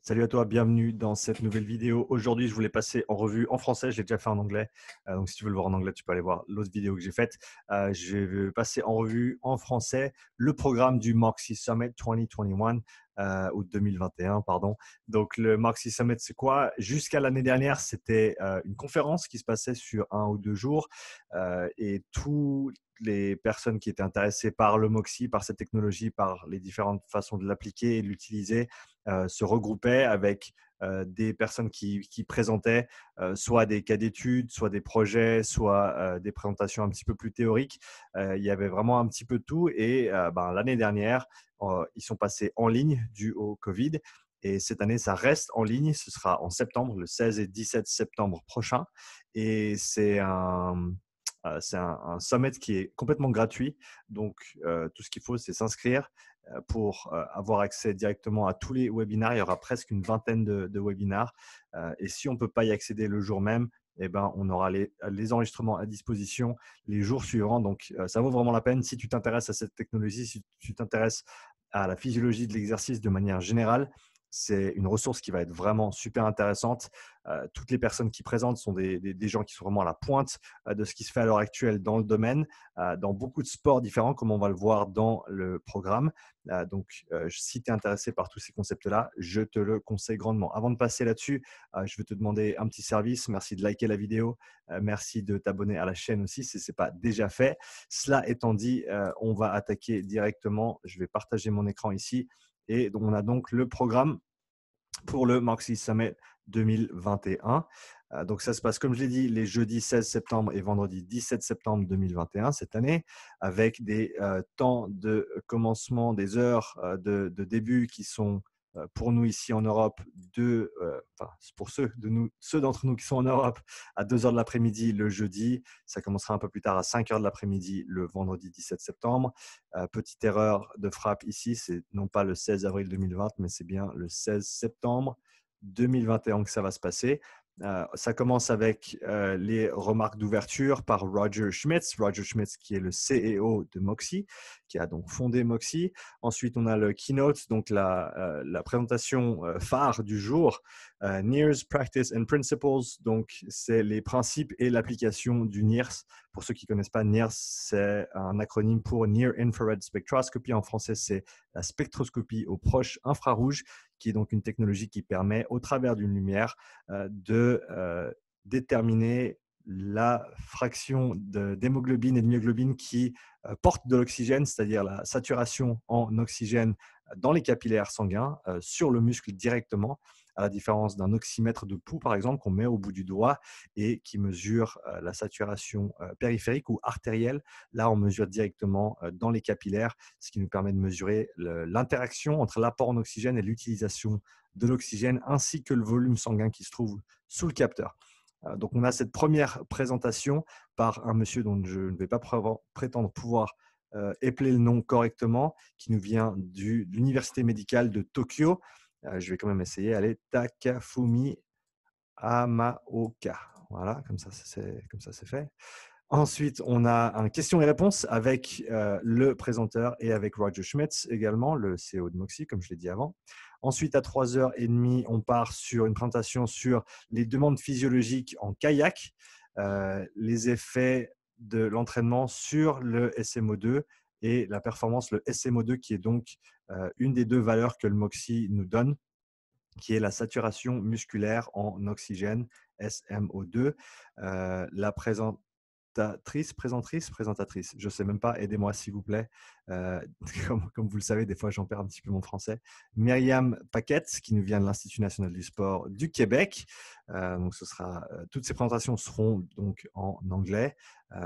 Salut à toi, bienvenue dans cette nouvelle vidéo. Aujourd'hui, je voulais passer en revue en français, j'ai déjà fait en anglais. Euh, donc, si tu veux le voir en anglais, tu peux aller voir l'autre vidéo que j'ai faite. Euh, je vais passer en revue en français le programme du Moxie Summit 2021. Euh, ou 2021, pardon. Donc, le Moxie Summit, c'est quoi Jusqu'à l'année dernière, c'était une conférence qui se passait sur un ou deux jours et toutes les personnes qui étaient intéressées par le Moxie, par cette technologie, par les différentes façons de l'appliquer et de l'utiliser euh, se regroupaient avec euh, des personnes qui, présentaient euh, soit des cas d'études, soit des projets, soit des présentations un petit peu plus théoriques. il y avait vraiment un petit peu tout. Et ben, l'année dernière, ils sont passés en ligne dû au Covid. Et cette année, ça reste en ligne. Ce sera en septembre, le 16 et 17 septembre prochain. Et c'est un, c'est qui est complètement gratuit. Donc, tout ce qu'il faut, c'est s'inscrire euh, pour euh, avoir accès directement à tous les webinars. Il y aura presque une vingtaine de, webinars. Euh, et si on ne peut pas y accéder le jour même, eh ben, on aura les, les, enregistrements à disposition les jours suivants. Donc, ça vaut vraiment la peine si tu t'intéresses à cette technologie, si tu t'intéresses à la physiologie de l'exercice de manière générale, c'est une ressource qui va être vraiment super intéressante. Euh, toutes les personnes qui présentent sont des, gens qui sont vraiment à la pointe euh, de ce qui se fait à l'heure actuelle dans le domaine, euh, dans beaucoup de sports différents, comme on va le voir dans le programme. donc, si tu es intéressé par tous ces concepts-là, je te le conseille grandement. Avant de passer là-dessus, je veux te demander un petit service. Merci de liker la vidéo. merci de t'abonner à la chaîne aussi si ce n'est pas déjà fait. Cela étant dit, on va attaquer directement. Je vais partager mon écran ici. Et donc, on a donc le programme pour le Marxist Summit 2021. Euh, donc ça se passe, comme je l'ai dit, les jeudis 16 septembre et vendredi 17 septembre 2021, cette année, avec des euh, temps de commencement, des heures euh, de, début qui sont euh, pour nous ici en Europe, euh, pour ceux d'entre nous qui sont en Europe, à 2 h de l'après-midi le jeudi. Ça commencera un peu plus tard à 5 h de l'après-midi le vendredi 17 septembre. Euh, petite erreur de frappe ici, c'est non pas le 16 avril 2020, mais c'est bien le 16 septembre 2021 que ça va se passer. Euh, ça commence avec euh, les remarques d'ouverture par Roger Schmitz, Roger Schmitz qui est le CEO de Moxie, qui a donc fondé Moxie. Ensuite, on a le keynote, donc la, euh, la présentation phare du jour, NIRS Practice and Principles. Donc, c'est les principes et l'application du NIRS. Pour ceux qui ne connaissent pas NIRS, c'est un acronyme pour Near Infrared Spectroscopy. En français, c'est la spectroscopie au proche infrarouge qui est donc une technologie qui permet, au travers d'une lumière, euh, de euh, déterminer la fraction d'hémoglobine et de myoglobine qui euh, porte de l'oxygène, c'est-à-dire la saturation en oxygène dans les capillaires sanguins, sur le muscle directement, à la différence d'un oxymètre de pouls, par exemple, qu'on met au bout du doigt et qui mesure euh, la saturation euh, périphérique ou artérielle. Là, on mesure directement euh, dans les capillaires, ce qui nous permet de mesurer l'interaction entre l'apport en oxygène et l'utilisation de l'oxygène, ainsi que le volume sanguin qui se trouve sous le capteur. Donc, on a cette première présentation par un monsieur dont je ne vais pas prétendre pouvoir épeler le nom correctement, qui nous vient de l'Université médicale de Tokyo. Euh, je vais quand même essayer. Allez, Takafumi Amaoka. Voilà, comme ça, c'est comme ça, c'est fait. Ensuite, on a un question et réponse avec euh, le présenteur et avec Roger Schmitz également, le CEO de Moxie, comme je l'ai dit avant. Ensuite, à 3h30, on part sur une présentation sur les demandes physiologiques en kayak, euh, les effets de l'entraînement sur le SMO2 et la performance, le SMO2, qui est donc euh, une des deux valeurs que le MOXI nous donne, qui est la saturation musculaire en oxygène, SMO2. Euh, la présentatrice, présentatrice, présentatrice. Je ne sais même pas, aidez-moi s'il vous plaît. Euh, comme, vous le savez, des fois j'en perds un petit peu mon français. Myriam Paquette, qui nous vient de l'Institut national du sport du Québec. donc ce sera, toutes ces présentations seront donc en anglais,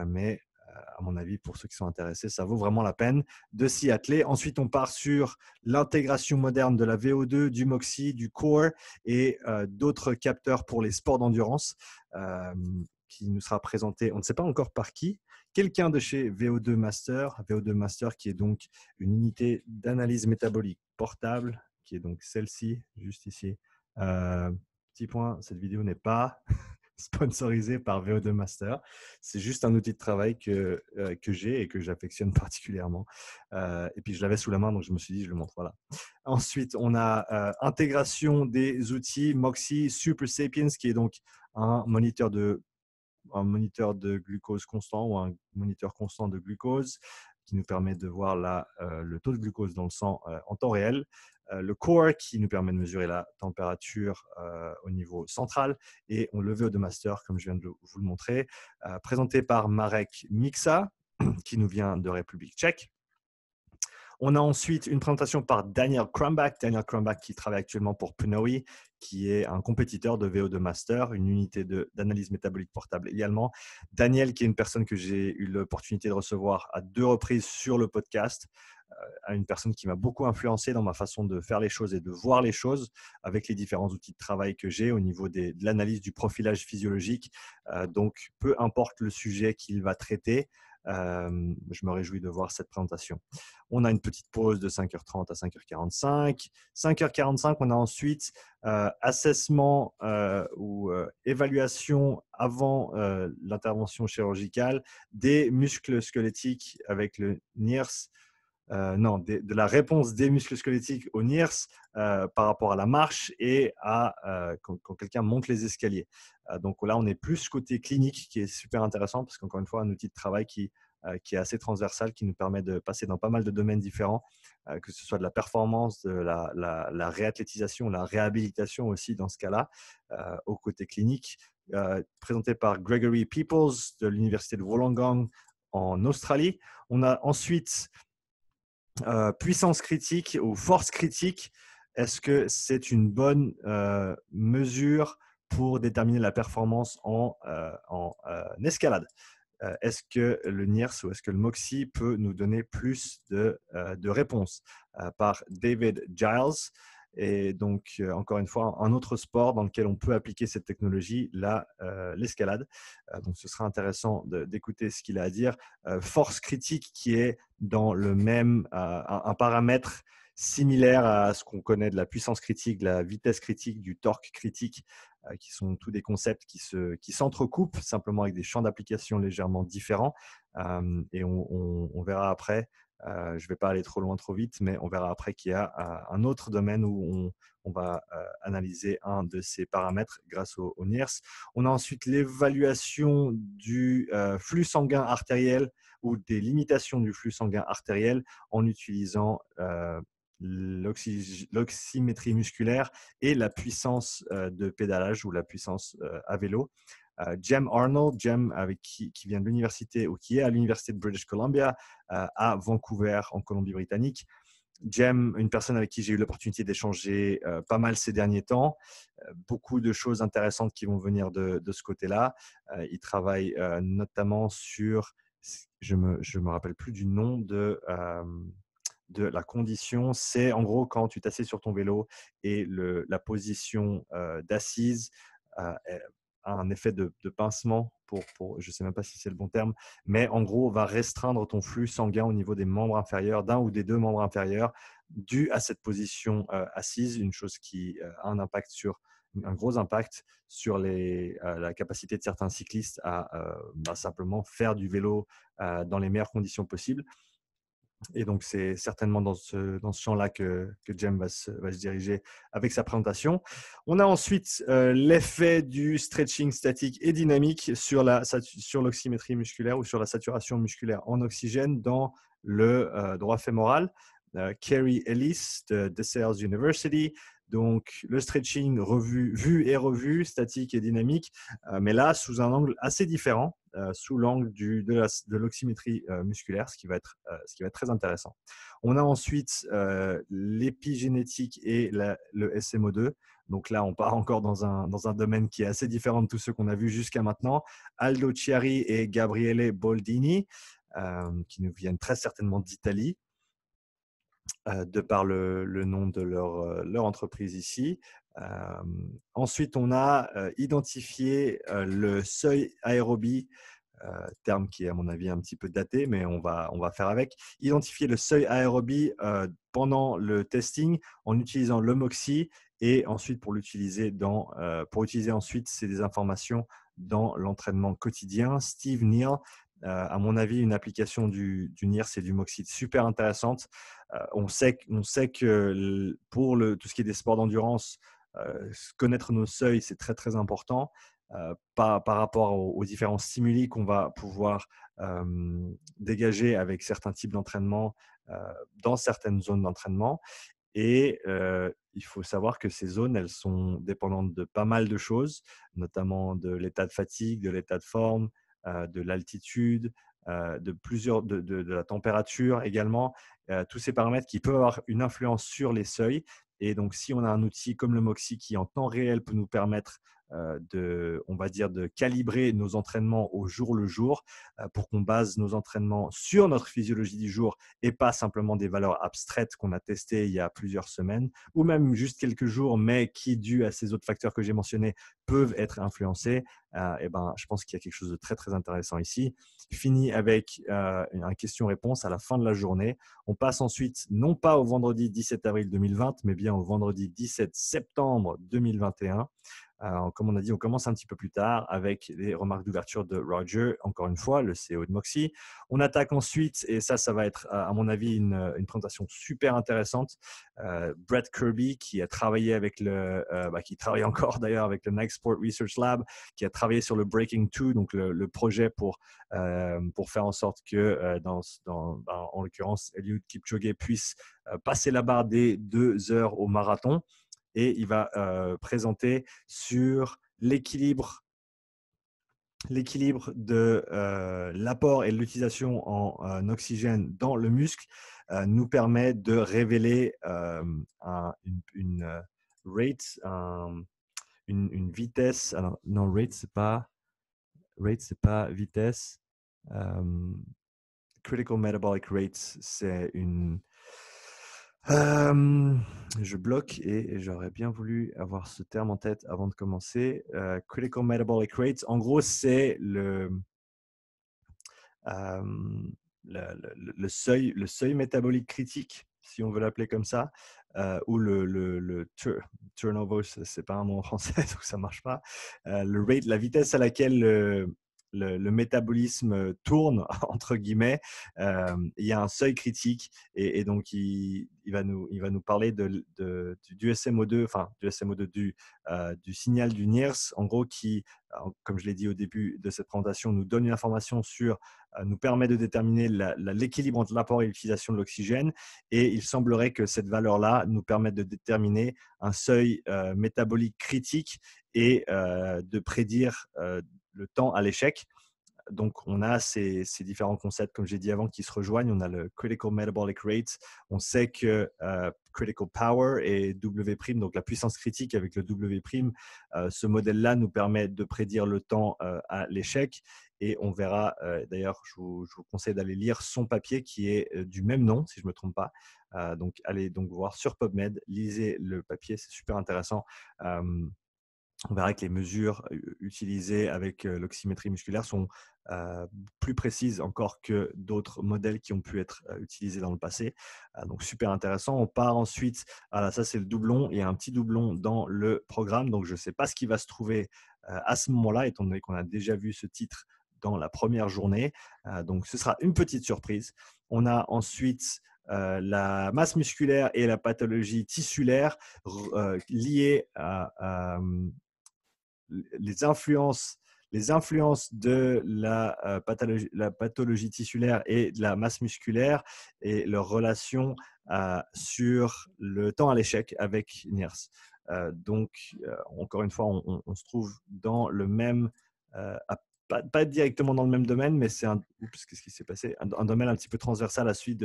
mais à mon avis, pour ceux qui sont intéressés, ça vaut vraiment la peine de s'y atteler. Ensuite, on part sur l'intégration moderne de la VO2, du Moxi, du CORE et euh, d'autres capteurs pour les sports d'endurance euh, qui nous sera présenté, on ne sait pas encore par qui, quelqu'un de chez VO2 Master, VO2 Master qui est donc une unité d'analyse métabolique portable, qui est donc celle-ci, juste ici. Euh, petit point, cette vidéo n'est pas sponsorisé par VO2 Master. C'est juste un outil de travail que, euh, que j'ai et que j'affectionne particulièrement. Euh, et puis je l'avais sous la main, donc je me suis dit, je le montre. Voilà. Ensuite, on a euh, intégration des outils Moxie Super Sapiens, qui est donc un moniteur de un moniteur de glucose constant ou un moniteur constant de glucose qui nous permet de voir le taux de glucose dans le sang en temps réel euh, le core qui nous permet de mesurer la température euh, au niveau central et on le VO2 Master, comme je viens de vous le montrer, euh, présenté par Marek Mixa qui nous vient de République tchèque. On a ensuite une présentation par Daniel Crumbach. Daniel qui travaille actuellement pour Pnoi qui est un compétiteur de VO2 Master, une unité d'analyse métabolique portable également. Daniel, qui est une personne que j'ai eu l'opportunité de recevoir à deux reprises sur le podcast, à une personne qui m'a beaucoup influencé dans ma façon de faire les choses et de voir les choses avec les différents outils de travail que j'ai au niveau de l'analyse du profilage physiologique. Euh, donc, peu importe le sujet qu'il va traiter, euh, je me réjouis de voir cette présentation. On a une petite pause de 5h30 à 5h45. 5h45, on a ensuite euh, assessment euh, ou évaluation avant l'intervention chirurgicale des muscles squelettiques avec le NIRS euh, non, de, la réponse des muscles squelettiques au NIRS euh, par rapport à la marche et à euh, quand, quelqu'un monte les escaliers. donc là, on est plus côté clinique qui est super intéressant parce qu'encore une fois, un outil de travail qui, est assez transversal, qui nous permet de passer dans pas mal de domaines différents, que ce soit de la performance, de la, la, la réathlétisation, la réhabilitation aussi dans ce cas-là, au côté clinique. présenté par Gregory Peoples de l'Université de Wollongong en Australie. On a ensuite euh, puissance critique ou force critique, est-ce que c'est une bonne euh, mesure pour déterminer la performance en, euh, escalade Est-ce que le NIRS ou est-ce que le MOXI peut nous donner plus de, de réponses Par David Giles, et donc, euh, encore une fois, un autre sport dans lequel on peut appliquer cette technologie, euh, l'escalade. Euh, donc, ce sera intéressant d'écouter ce qu'il a à dire. force critique qui est dans le même, un, paramètre similaire à ce qu'on connaît de la puissance critique, de la vitesse critique, du torque critique, qui sont tous des concepts qui s'entrecoupent, se, qui simplement avec des champs d'application légèrement différents. et on, verra après euh, je ne vais pas aller trop loin trop vite, mais on verra après qu'il y a euh, un autre domaine où on, va euh, analyser un de ces paramètres grâce au, NIRS. On a ensuite l'évaluation du flux sanguin artériel ou des limitations du flux sanguin artériel en utilisant l'oxymétrie musculaire et la puissance de pédalage ou la puissance à vélo. Jem Arnold, Jem avec qui, qui vient de l'université ou qui est à l'université de British Columbia euh, à Vancouver en Colombie-Britannique. Jem, une personne avec qui j'ai eu l'opportunité d'échanger euh, pas mal ces derniers temps. Euh, beaucoup de choses intéressantes qui vont venir de, de ce côté-là. il travaille notamment sur, je me, je me rappelle plus du nom de, de la condition, c'est en gros quand tu t'assieds sur ton vélo et le, la position d'assise un effet de, pincement, pour, je ne sais même pas si c'est le bon terme, mais en gros, va restreindre ton flux sanguin au niveau des membres inférieurs, d'un ou des deux membres inférieurs, dû à cette position euh, assise, une chose qui euh, a un impact sur un gros impact sur euh, la capacité de certains cyclistes à bah, simplement faire du vélo dans les meilleures conditions possibles. Et donc, c'est certainement dans ce, dans ce champ-là que, que Jem va se, va se, diriger avec sa présentation. On a ensuite euh, l'effet du stretching statique et dynamique sur l'oxymétrie sur musculaire ou sur la saturation musculaire en oxygène dans le euh, droit fémoral. Kerry euh, Ellis de Desserts University donc le stretching revu, vu et revu, statique et dynamique, euh, mais là sous un angle assez différent, euh, sous l'angle de l'oxymétrie euh, musculaire, ce qui, va être, très intéressant. On a ensuite l'épigénétique et le SMO2. Donc là, on part encore dans un, domaine qui est assez différent de tous ceux qu'on a vus jusqu'à maintenant. Aldo Chiari et Gabriele Boldini, qui nous viennent très certainement d'Italie. Euh, de par le, nom de leur, euh, entreprise ici. Euh, ensuite, on a identifié le seuil aérobie, terme qui est à mon avis un petit peu daté, mais on va, on va faire avec. Identifier le seuil aérobie pendant le testing en utilisant Moxi et ensuite pour l'utiliser dans, pour utiliser ensuite ces informations dans l'entraînement quotidien. Steve Neal euh, à mon avis, une application du, du NIRS et du MOXID super intéressante. Euh, on, sait, sait que pour tout ce qui est des sports d'endurance, euh, connaître nos seuils, c'est très très important. par, rapport aux, différents stimuli qu'on va pouvoir dégager avec certains types d'entraînement dans certaines zones d'entraînement. Et il faut savoir que ces zones, elles sont dépendantes de pas mal de choses, notamment de l'état de fatigue, de l'état de forme, euh, de l'altitude, euh, de plusieurs, de, la température également, euh, tous ces paramètres qui peuvent avoir une influence sur les seuils. Et donc, si on a un outil comme le Moxie qui, en temps réel, peut nous permettre euh, de, on va dire, de calibrer nos entraînements au jour le jour euh, pour qu'on base nos entraînements sur notre physiologie du jour et pas simplement des valeurs abstraites qu'on a testées il y a plusieurs semaines ou même juste quelques jours, mais qui, dû à ces autres facteurs que j'ai mentionnés, peuvent être influencés. Euh, et ben, je pense qu'il y a quelque chose de très très intéressant ici. Fini avec une question-réponse à la fin de la journée. On passe ensuite non pas au vendredi 17 avril 2020, mais bien au vendredi 17 septembre 2021 comme on a dit, on commence un petit peu plus tard avec les remarques d'ouverture de Roger, encore une fois, le CEO de Moxie. On attaque ensuite, et ça, ça va être, à mon avis, une, présentation super intéressante. Euh, Brett Kirby, qui a travaillé avec le, euh, bah, qui travaille encore d'ailleurs avec le Nike Sport Research Lab, qui a travaillé sur le Breaking 2, donc le, projet pour, euh, pour faire en sorte que, euh, bah, en l'occurrence, Eliud Kipchoge puisse passer la barre des deux heures au marathon et il va présenter sur l'équilibre l'équilibre de l'apport et l'utilisation en oxygène dans le muscle nous permet de révéler une, rate, une, une, vitesse. Alors, non, rate, c'est pas rate, c'est pas vitesse. critical metabolic rate, c'est une euh, je bloque et, j'aurais bien voulu avoir ce terme en tête avant de commencer. Euh, critical metabolic rate, en gros, c'est euh, le, le, seuil, le seuil métabolique critique, si on veut l'appeler comme ça, ou le, turnover, turnover, c'est pas un mot en français, donc ça marche pas. le rate, la vitesse à laquelle le, métabolisme tourne, entre guillemets, il y a un seuil critique. Et, donc, il, va nous, il va nous parler de, du SMO2, enfin, du SMO2, du, du signal du NIRS, en gros, qui, comme je l'ai dit au début de cette présentation, nous donne une information sur, nous permet de déterminer l'équilibre entre l'apport et l'utilisation de l'oxygène. Et il semblerait que cette valeur-là nous permette de déterminer un seuil métabolique critique et de prédire le temps à l'échec. Donc, on a ces, différents concepts, comme j'ai dit avant, qui se rejoignent. On a le Critical Metabolic Rate. On sait que euh, Critical Power et W', prime donc la puissance critique avec le W', prime euh, ce modèle-là nous permet de prédire le temps euh, à l'échec. Et on verra, d'ailleurs, je, vous, conseille d'aller lire son papier qui est du même nom, si je ne me trompe pas. donc, allez donc voir sur PubMed, lisez le papier, c'est super intéressant on verra que les mesures utilisées avec l'oxymétrie musculaire sont plus précises encore que d'autres modèles qui ont pu être utilisés dans le passé. Ah, donc super intéressant. On part ensuite, voilà, ah, ça c'est le doublon. Il y a un petit doublon dans le programme, donc je ne sais pas ce qui va se trouver à ce moment-là, étant donné qu'on a déjà vu ce titre dans la première journée. Ah, donc ce sera une petite surprise. On a ensuite la masse musculaire et la pathologie tissulaire liées à, les influences les influences de la, euh, pathologie, la, pathologie, tissulaire et de la masse musculaire et leur relation euh, sur le temps à l'échec avec NIRS. Euh, donc, encore une fois, on, se trouve dans le même, pas, directement dans le même domaine, mais c'est un, qu'est-ce qui s'est passé un, domaine un petit peu transversal à celui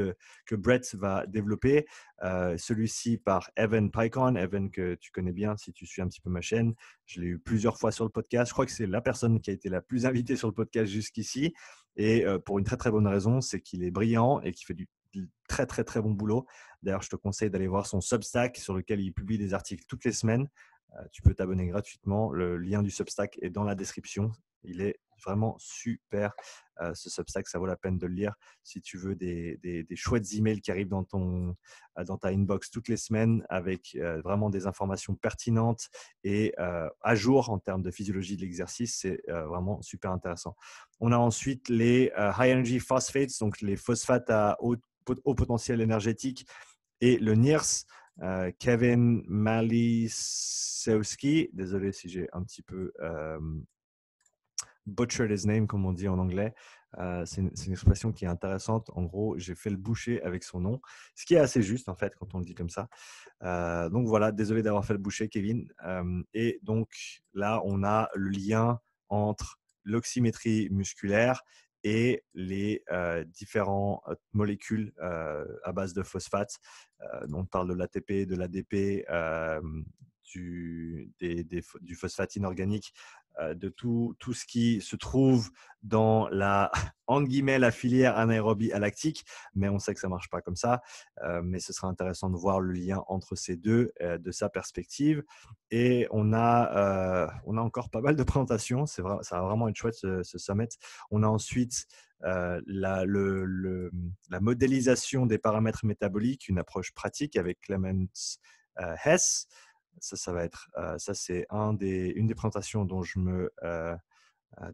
que Brett va développer. Euh, celui-ci par Evan Pycon, Evan que tu connais bien si tu suis un petit peu ma chaîne. Je l'ai eu plusieurs fois sur le podcast. Je crois que c'est la personne qui a été la plus invitée sur le podcast jusqu'ici. Et euh, pour une très très bonne raison, c'est qu'il est brillant et qu'il fait du très très très bon boulot. D'ailleurs, je te conseille d'aller voir son Substack sur lequel il publie des articles toutes les semaines. Euh, tu peux t'abonner gratuitement. Le lien du Substack est dans la description. Il est vraiment super ce Substack. Ça vaut la peine de le lire si tu veux des, des, des chouettes emails qui arrivent dans, ton, dans ta inbox toutes les semaines avec vraiment des informations pertinentes et à jour en termes de physiologie de l'exercice. C'est vraiment super intéressant. On a ensuite les High Energy Phosphates, donc les phosphates à haut, potentiel énergétique et le NIRS. Kevin Malisewski, désolé si j'ai un petit peu butchered his name, comme on dit en anglais. Euh, c'est une, expression qui est intéressante. En gros, j'ai fait le boucher avec son nom, ce qui est assez juste en fait quand on le dit comme ça. Euh, donc voilà, désolé d'avoir fait le boucher, Kevin. Euh, et donc là, on a le lien entre l'oxymétrie musculaire et les différentes molécules à base de phosphate. on parle de l'ATP, de l'ADP, du, du phosphate inorganique euh, de tout, ce qui se trouve dans la, en guillemets, la filière anaérobie à lactique, mais on sait que ça ne marche pas comme ça. Euh, mais ce sera intéressant de voir le lien entre ces deux euh, de sa perspective. Et on a, encore pas mal de présentations. C'est ça va vraiment être chouette ce, sommet On a ensuite la, modélisation des paramètres métaboliques, une approche pratique avec Clement Hess ça, va être, ça c'est une des présentations dont je me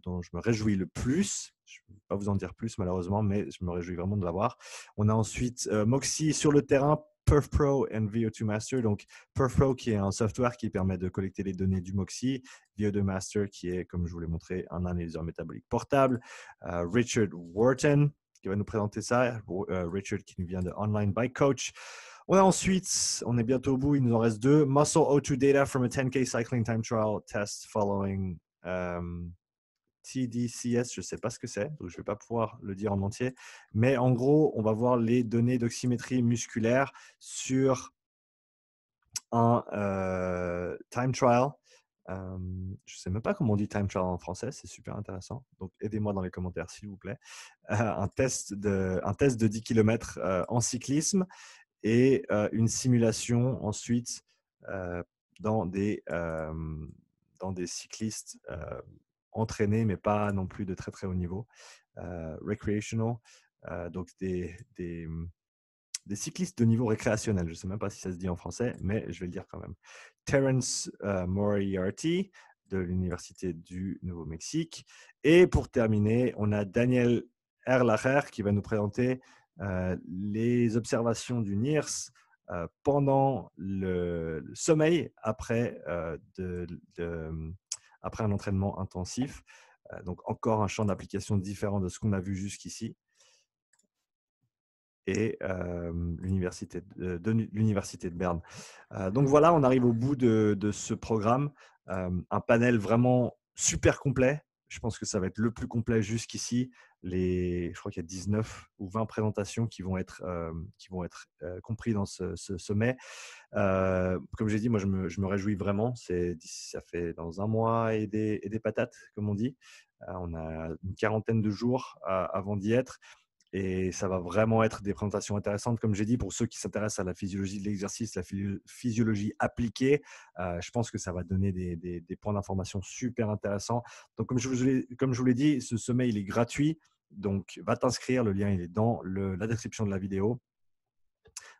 dont je me réjouis le plus. Je ne vais pas vous en dire plus malheureusement, mais je me réjouis vraiment de l'avoir. On a ensuite Moxi sur le terrain, Perf Pro et VO2 Master. Donc Perf qui est un software qui permet de collecter les données du Moxie, VO2 Master qui est, comme je vous l'ai montré, un analyseur métabolique portable. Richard Wharton qui va nous présenter ça. Euh, Richard qui nous vient de Online Bike Coach. On a ensuite, on est bientôt au bout, il nous en reste deux. Muscle O2 data from a 10K cycling time trial test following euh, TDCS. Je ne sais pas ce que c'est, donc je ne vais pas pouvoir le dire en entier. Mais en gros, on va voir les données d'oxymétrie musculaire sur un euh, time trial je ne sais même pas comment on dit time trial en français, c'est super intéressant. Donc aidez-moi dans les commentaires s'il vous plaît. un, test de, un test de 10 km en cyclisme et une simulation ensuite dans, des, dans des cyclistes entraînés mais pas non plus de très très haut niveau. recreational, donc des, des mmh, des cyclistes de niveau récréationnel. Je ne sais même pas si ça se dit en français, mais je vais le dire quand même. Terence euh, Moriarty de l'Université du Nouveau-Mexique. Et pour terminer, on a Daniel Erlacher qui va nous présenter euh, les observations du NIRS euh, pendant le, sommeil après un entraînement intensif. donc encore un champ d'application différent de ce qu'on a vu jusqu'ici et l'université de, l'université de Berne. donc voilà, on arrive au bout de, de ce programme, un panel vraiment super complet. Je pense que ça va être le plus complet jusqu'ici. Les, je crois qu'il y a 19 ou 20 présentations qui vont être, qui vont être compris dans ce, ce sommet. comme j'ai dit, moi je me, je me réjouis vraiment. C'est, ça fait dans un mois et des, et des patates, comme on dit. on a une quarantaine de jours avant d'y être. Et ça va vraiment être des présentations intéressantes, comme j'ai dit, pour ceux qui s'intéressent à la physiologie de l'exercice, la physiologie appliquée. Euh, je pense que ça va donner des, points d'information super intéressants. Donc, comme je vous l'ai dit, ce sommet, il est gratuit. Donc, va t'inscrire. Le lien, il est dans la description de la vidéo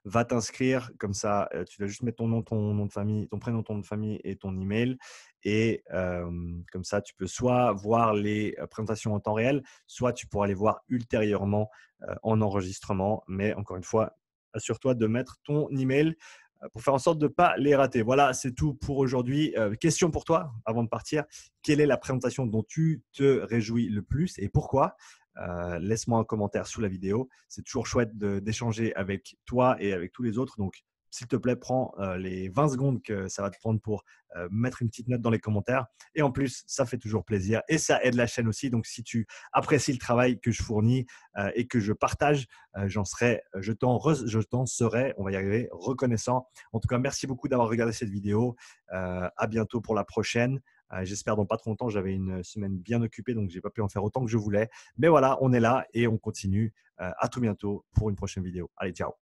va t'inscrire, comme ça, euh, tu vas juste mettre ton nom, ton nom de famille, ton prénom, ton nom de famille et ton email. Et comme ça, tu peux soit voir les euh, présentations en temps réel, soit tu pourras les voir ultérieurement euh, en enregistrement. Mais encore une fois, assure-toi de mettre ton email euh, pour faire en sorte de ne pas les rater. Voilà, c'est tout pour aujourd'hui. Euh, question pour toi, avant de partir, quelle est la présentation dont tu te réjouis le plus et pourquoi euh, Laisse-moi un commentaire sous la vidéo. C'est toujours chouette d'échanger avec toi et avec tous les autres. Donc, s'il te plaît, prends euh, les 20 secondes que ça va te prendre pour euh, mettre une petite note dans les commentaires. Et en plus, ça fait toujours plaisir et ça aide la chaîne aussi. Donc, si tu apprécies le travail que je fournis euh, et que je partage, j'en serai, je t'en, serai, on va y arriver, reconnaissant. En tout cas, merci beaucoup d'avoir regardé cette vidéo. à bientôt pour la prochaine. J'espère dans pas trop longtemps. J'avais une semaine bien occupée, donc j'ai pas pu en faire autant que je voulais. Mais voilà, on est là et on continue. à tout bientôt pour une prochaine vidéo. Allez, ciao.